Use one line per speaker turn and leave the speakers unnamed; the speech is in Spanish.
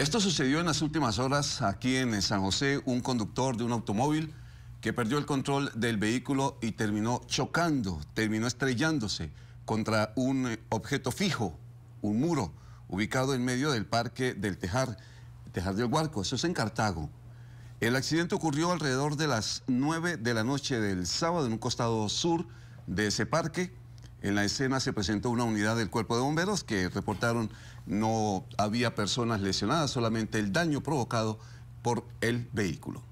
Esto sucedió en las últimas horas aquí en eh, San José, un conductor de un automóvil que perdió el control del vehículo y terminó chocando, terminó estrellándose contra un eh, objeto fijo, un muro, ubicado en medio del parque del Tejar, Tejar del Huarco, eso es en Cartago. El accidente ocurrió alrededor de las 9 de la noche del sábado en un costado sur de ese parque. En la escena se presentó una unidad del cuerpo de bomberos que reportaron no había personas lesionadas, solamente el daño provocado por el vehículo.